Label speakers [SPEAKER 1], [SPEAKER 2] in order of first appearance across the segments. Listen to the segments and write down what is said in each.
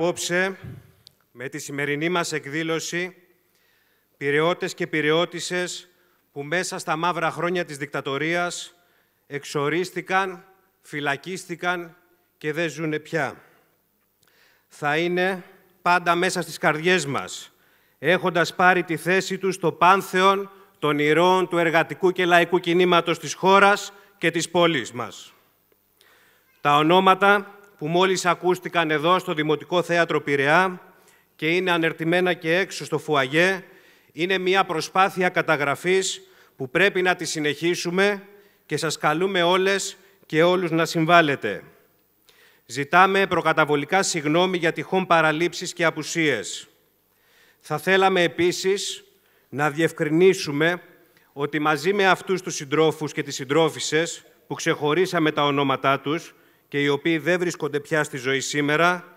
[SPEAKER 1] Απόψε, με τη σημερινή μας εκδήλωση, πυρεώτες και πυρεώτησες που μέσα στα μαύρα χρόνια της δικτατορίας εξορίστηκαν, φυλακίστηκαν και δεν ζουν πια. Θα είναι πάντα μέσα στις καρδιές μας, έχοντας πάρει τη θέση τους στο πάνθεον των ηρώων του εργατικού και λαϊκού κινήματος της χώρας και της πόλης μας. Τα ονόματα που μόλις ακούστηκαν εδώ στο Δημοτικό Θέατρο Πειραιά και είναι ανερτημένα και έξω στο Φουαγέ, είναι μια προσπάθεια καταγραφής που πρέπει να τη συνεχίσουμε και σας καλούμε όλες και όλους να συμβάλλετε. Ζητάμε προκαταβολικά συγνώμη για τυχόν παραλήψεις και απουσίες. Θα θέλαμε επίσης να διευκρινίσουμε ότι μαζί με αυτούς τους συντρόφους και τις συντρόφισσες που ξεχωρίσαμε τα ονόματά τους, και οι οποίοι δεν βρίσκονται πια στη ζωή σήμερα.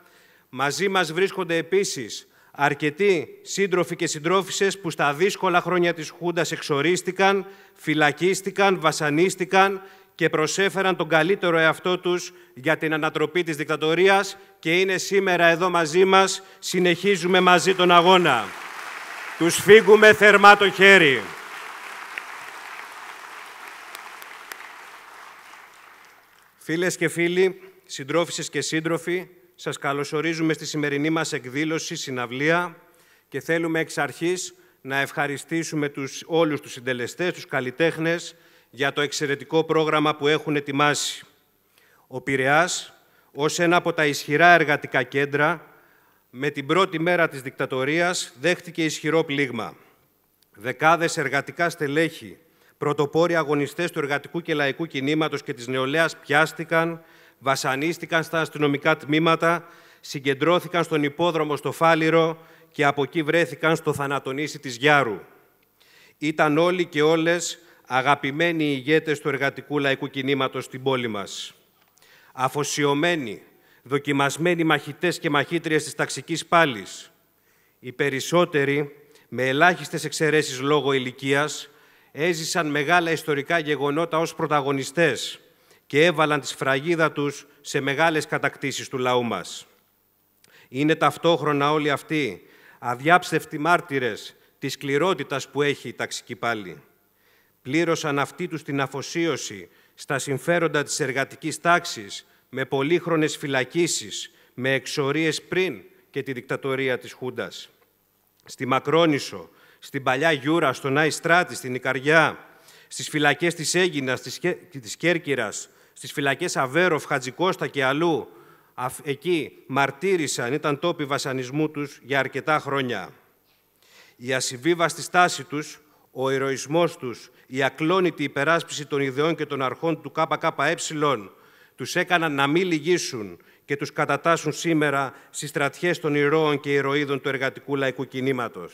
[SPEAKER 1] Μαζί μας βρίσκονται επίσης αρκετοί σύντροφοι και συντρόφισσες που στα δύσκολα χρόνια της Χούντας εξορίστηκαν, φυλακίστηκαν, βασανίστηκαν και προσέφεραν τον καλύτερο εαυτό τους για την ανατροπή της δικτατορίας και είναι σήμερα εδώ μαζί μας, συνεχίζουμε μαζί τον αγώνα. Τους φύγουμε θερμά το χέρι. Φίλες και φίλοι, συντρόφισσες και σύντροφοι, σας καλωσορίζουμε στη σημερινή μας εκδήλωση, συναυλία και θέλουμε εξ αρχής να ευχαριστήσουμε τους, όλους τους συντελεστές, τους καλλιτέχνες για το εξαιρετικό πρόγραμμα που έχουν ετοιμάσει. Ο Πειραιάς, ως ένα από τα ισχυρά εργατικά κέντρα, με την πρώτη μέρα της δικτατορίας δέχτηκε ισχυρό πλήγμα. Δεκάδες εργατικά στελέχη Πρωτοπόροι αγωνιστές του εργατικού και λαϊκού κινήματος και της νεολαίας πιάστηκαν, βασανίστηκαν στα αστυνομικά τμήματα, συγκεντρώθηκαν στον υπόδρομο στο Φάληρο και από εκεί βρέθηκαν στο θανατονίσι της Γιάρου. Ήταν όλοι και όλες αγαπημένοι ηγέτες του εργατικού λαϊκού κινήματος στην πόλη μας. Αφοσιωμένοι, δοκιμασμένοι μαχητές και μαχήτριες της ταξικής πάλης. Οι περισσότεροι, με ελάχιστες εξαιρέσεις λόγω ηλικίας, έζησαν μεγάλα ιστορικά γεγονότα ως πρωταγωνιστές και έβαλαν τη σφραγίδα τους σε μεγάλες κατακτήσεις του λαού μας. Είναι ταυτόχρονα όλοι αυτοί αδιάψευτοι μάρτυρες της σκληρότητας που έχει η ταξική πάλη. Πλήρωσαν αυτοί τους την αφοσίωση στα συμφέροντα της εργατικής τάξης με πολύχρονες φυλακίσεις, με εξορίες πριν και τη δικτατορία της Χούντας. Στη Μακρόνησο, στην παλιά Γιούρα, στον Άι Στράτη, στην Ικαριά, στις φυλακές της Έγινα τη Κέρκυρας, στις φυλακές Αβέροφ, Χατζικώστα και αλλού. Εκεί μαρτύρησαν, ήταν τόποι βασανισμού τους για αρκετά χρόνια. Η ασυμβίβαστη στάση τους, ο ηρωισμός τους, η ακλόνητη υπεράσπιση των ιδεών και των αρχών του ΚΚΕ τους έκαναν να μην λυγίσουν και τους κατατάσσουν σήμερα στις στρατιές των ηρώων και ηρωίδων του εργατικού λαϊκού κινήματος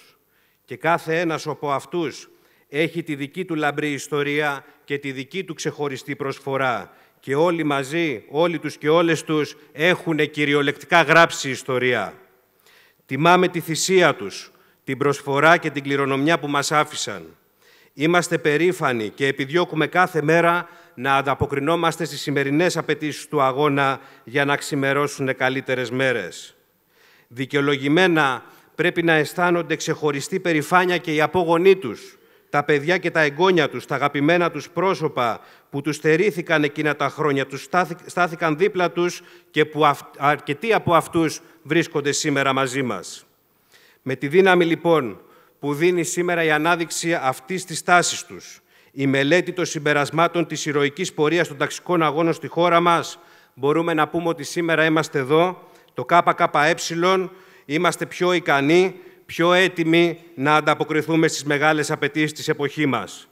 [SPEAKER 1] και κάθε ένας από αυτούς έχει τη δική του λαμπρή ιστορία και τη δική του ξεχωριστή προσφορά. Και όλοι μαζί, όλοι τους και όλες τους, έχουν κυριολεκτικά γράψει ιστορία. Τιμάμε τη θυσία τους, την προσφορά και την κληρονομιά που μας άφησαν. Είμαστε περήφανοι και επιδιώκουμε κάθε μέρα να ανταποκρινόμαστε στις σημερινές απαιτήσεις του αγώνα για να ξημερώσουν καλύτερες μέρες. Δικαιολογημένα πρέπει να αισθάνονται ξεχωριστή περηφάνεια και οι απόγονοί τους, τα παιδιά και τα εγγόνια τους, τα αγαπημένα τους πρόσωπα που τους στερήθηκαν εκείνα τα χρόνια, τους στάθηκαν δίπλα τους και που αρκετοί από αυτούς βρίσκονται σήμερα μαζί μας. Με τη δύναμη λοιπόν που δίνει σήμερα η ανάδειξη αυτής της τάσης τους, η μελέτη των συμπερασμάτων της ηρωικής πορείας των ταξικών αγώνων στη χώρα μας, μπορούμε να πούμε ότι σήμερα είμαστε εδώ, το ΚΚΕ, είμαστε πιο ικανοί, πιο έτοιμοι να ανταποκριθούμε στις μεγάλες απαιτήσεις της εποχής μας.